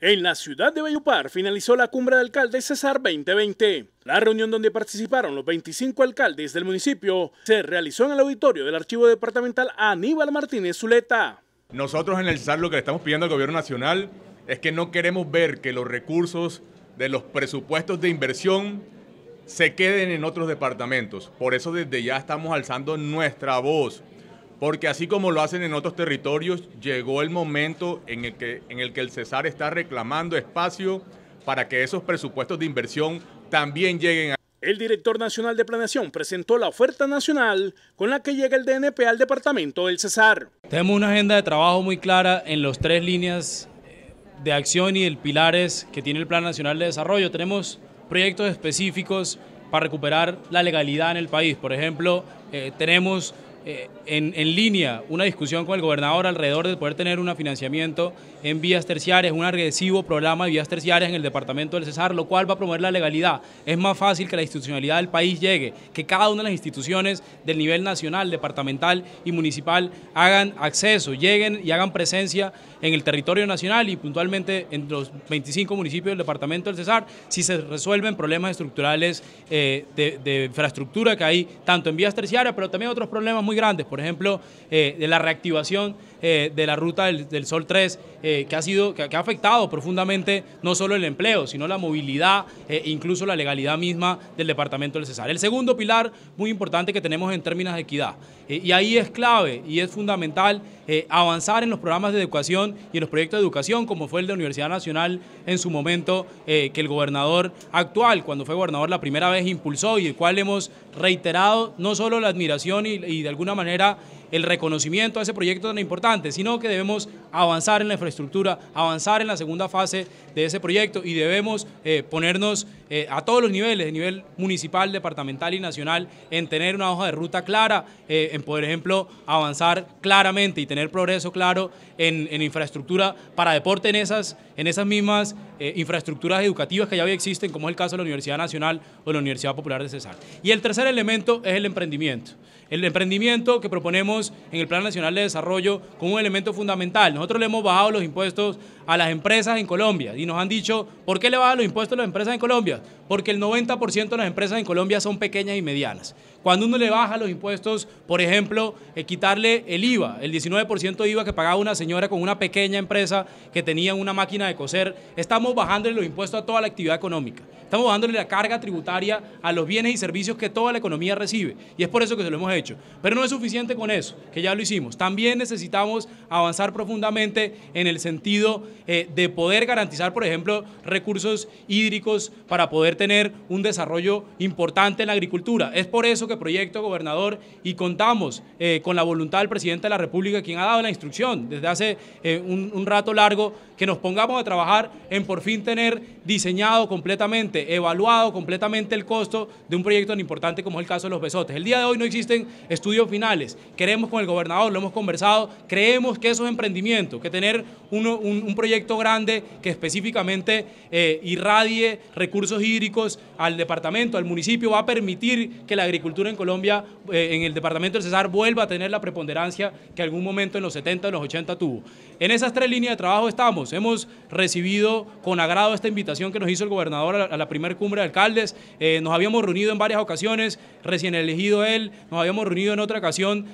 En la ciudad de Bellupar finalizó la cumbre de alcaldes Cesar 2020. La reunión donde participaron los 25 alcaldes del municipio se realizó en el auditorio del Archivo Departamental Aníbal Martínez Zuleta. Nosotros en el SAR lo que le estamos pidiendo al gobierno nacional es que no queremos ver que los recursos de los presupuestos de inversión se queden en otros departamentos. Por eso desde ya estamos alzando nuestra voz porque así como lo hacen en otros territorios, llegó el momento en el que, en el, que el Cesar está reclamando espacio para que esos presupuestos de inversión también lleguen a... El director nacional de planeación presentó la oferta nacional con la que llega el DNP al departamento del Cesar. Tenemos una agenda de trabajo muy clara en las tres líneas de acción y el pilares que tiene el Plan Nacional de Desarrollo. Tenemos proyectos específicos para recuperar la legalidad en el país. Por ejemplo, eh, tenemos eh, en, línea una discusión con el gobernador alrededor de poder tener un financiamiento en vías terciarias, un agresivo programa de vías terciarias en el departamento del Cesar, lo cual va a promover la legalidad. Es más fácil que la institucionalidad del país llegue, que cada una de las instituciones del nivel nacional, departamental y municipal hagan acceso, lleguen y hagan presencia en el territorio nacional y puntualmente en los 25 municipios del departamento del Cesar, si se resuelven problemas estructurales eh, de, de infraestructura que hay tanto en vías terciarias, pero también otros problemas muy grandes, por ejemplo, eh, de la reactivación eh, de la ruta del, Sol 3, eh, que, ha sido, que, ha afectado profundamente no solo el empleo, sino la movilidad e incluso la legalidad misma del departamento del Cesar. El segundo pilar muy importante que tenemos en términos de equidad, y ahí es clave y es fundamental avanzar en los programas de educación y en los proyectos de educación, como fue el de Universidad Nacional en su momento, que el gobernador actual, cuando fue gobernador la primera vez, impulsó y el cual hemos reiterado no solo la admiración y, y alguna manera el reconocimiento a ese proyecto tan importante, sino que debemos avanzar en la infraestructura, avanzar en la segunda fase de ese proyecto y debemos eh, ponernos eh, a todos los niveles, a nivel municipal, departamental y nacional, en tener una hoja de ruta clara, eh, en por ejemplo avanzar claramente y tener progreso claro en, infraestructura para deporte en esas, en esas mismas infraestructuras educativas que ya hoy existen, como es el caso de la Universidad Nacional o la Universidad Popular de César Y el tercer elemento es el emprendimiento. El emprendimiento que proponemos en el Plan Nacional de Desarrollo como un elemento fundamental. Nosotros le hemos bajado los impuestos a las empresas en Colombia y nos han dicho, ¿por qué le bajan los impuestos a las empresas en Colombia? Porque el 90% de las empresas en Colombia son pequeñas y medianas. Cuando uno le baja los impuestos, por ejemplo, eh, quitarle el IVA, el 19% de IVA que pagaba una señora con una pequeña empresa que tenía una máquina de coser, estamos bajándole los impuestos a toda la actividad económica. Estamos dándole la carga tributaria a los bienes y servicios que toda la economía recibe. Y es por eso que se lo hemos hecho. Pero no es suficiente con eso, que ya lo hicimos. También necesitamos avanzar profundamente en el sentido eh, de poder garantizar, por ejemplo, recursos hídricos para poder tener un desarrollo importante en la agricultura. Es por eso que Proyecto Gobernador y contamos eh, con la voluntad del presidente de la República, quien ha dado la instrucción desde hace eh, un rato largo, que nos pongamos a trabajar en por fin tener diseñado completamente evaluado, completamente el costo de un proyecto tan importante como es el caso de los Besotes. El día de hoy no existen estudios finales. Queremos con el gobernador, lo hemos conversado, creemos que eso es emprendimiento, que tener un, proyecto grande que específicamente eh, irradie recursos hídricos al departamento, al municipio, va a permitir que la agricultura en Colombia, eh, en el departamento del Cesar, vuelva a tener la preponderancia que algún momento en los 70, en los 80 tuvo. En esas tres líneas de trabajo estamos. Hemos recibido con agrado esta invitación que nos hizo el gobernador a la primer cumbre de alcaldes. Eh, nos habíamos reunido en varias ocasiones, recién elegido él, nos habíamos reunido en otra ocasión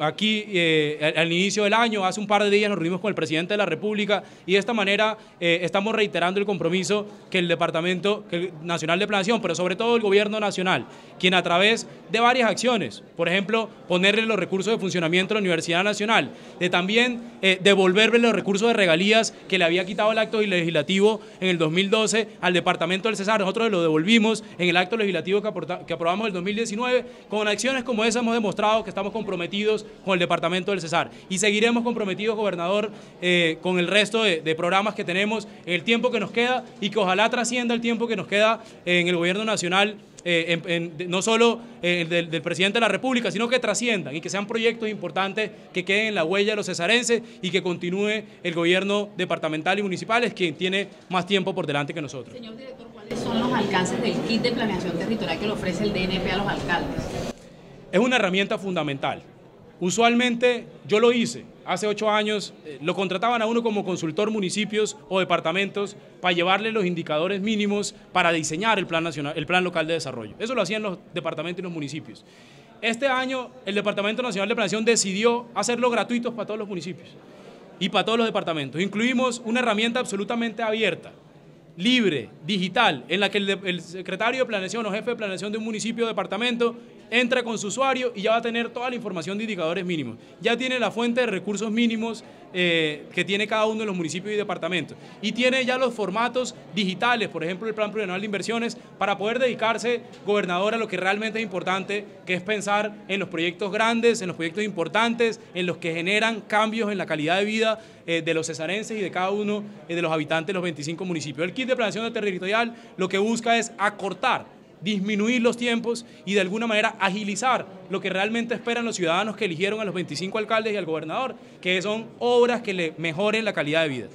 aquí eh, al, inicio del año, hace un par de días nos reunimos con el presidente de la República y de esta manera eh, estamos reiterando el compromiso que el Departamento Nacional de Planación, pero sobre todo el Gobierno Nacional, quien a través de varias acciones, por ejemplo, ponerle los recursos de funcionamiento a la Universidad Nacional, de también devolverle los recursos de regalías que le había quitado el acto legislativo en el 2012 al Departamento del Cesar, nosotros lo devolvimos en el acto legislativo que, aprobamos que aprobamos el 2019. Con acciones como esa hemos demostrado que estamos comprometidos con el departamento del Cesar y seguiremos comprometidos, gobernador, eh, con el resto de, programas que tenemos en el tiempo que nos queda y que ojalá trascienda el tiempo que nos queda en el gobierno nacional. Eh, no solo eh, del, presidente de la República, sino que trasciendan y que sean proyectos importantes que queden en la huella de los cesarenses y que continúe el gobierno departamental y municipales, quien tiene más tiempo por delante que nosotros son los alcances del kit de planeación territorial que le ofrece el DNP a los alcaldes? Es una herramienta fundamental. Usualmente yo lo hice, hace ocho años eh, lo contrataban a uno como consultor municipios o departamentos para llevarle los indicadores mínimos para diseñar el plan, nacional, el plan local de desarrollo. Eso lo hacían los departamentos y los municipios. Este año el Departamento Nacional de Planeación decidió hacerlo gratuito para todos los municipios y para todos los departamentos. Incluimos una herramienta absolutamente abierta libre, digital, en la que el, secretario de planeación o jefe de planeación de un municipio o departamento entra con su usuario y ya va a tener toda la información de indicadores mínimos. Ya tiene la fuente de recursos mínimos eh, que tiene cada uno de los municipios y departamentos. Y tiene ya los formatos digitales, por ejemplo, el Plan Plurianual de Inversiones, para poder dedicarse, gobernador, a lo que realmente es importante, que es pensar en los proyectos grandes, en los proyectos importantes, en los que generan cambios en la calidad de vida eh, de los cesarenses y de cada uno eh, de los habitantes de los 25 municipios. El kit de planeación territorial lo que busca es acortar disminuir los tiempos y de alguna manera agilizar lo que realmente esperan los ciudadanos que eligieron a los 25 alcaldes y al gobernador, que son obras que le mejoren la calidad de vida.